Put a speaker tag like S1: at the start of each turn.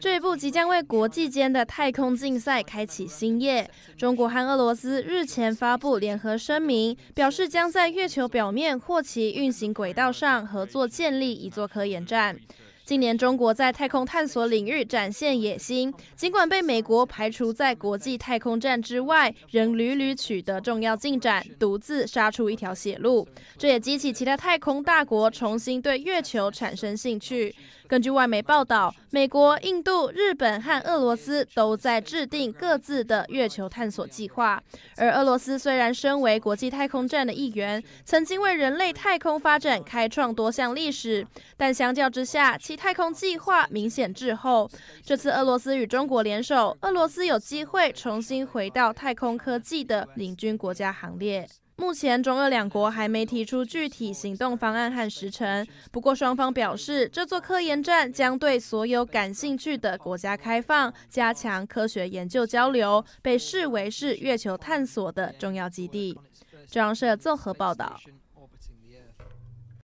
S1: 这一步即将为国际间的太空竞赛开启新页。中国和俄罗斯日前发布联合声明，表示将在月球表面或其运行轨道上合作建立一座科研站。近年，中国在太空探索领域展现野心，尽管被美国排除在国际太空站之外，仍屡屡取得重要进展，独自杀出一条血路。这也激起其他太空大国重新对月球产生兴趣。根据外媒报道，美国、印度、日本和俄罗斯都在制定各自的月球探索计划。而俄罗斯虽然身为国际太空站的一员，曾经为人类太空发展开创多项历史，但相较之下，其太空计划明显滞后。这次俄罗斯与中国联手，俄罗斯有机会重新回到太空科技的领军国家行列。目前，中俄两国还没提出具体行动方案和时程。不过，双方表示，这座科研站将对所有感兴趣的国家开放，加强科学研究交流，被视为是月球探索的重要基地。中央社综合报道。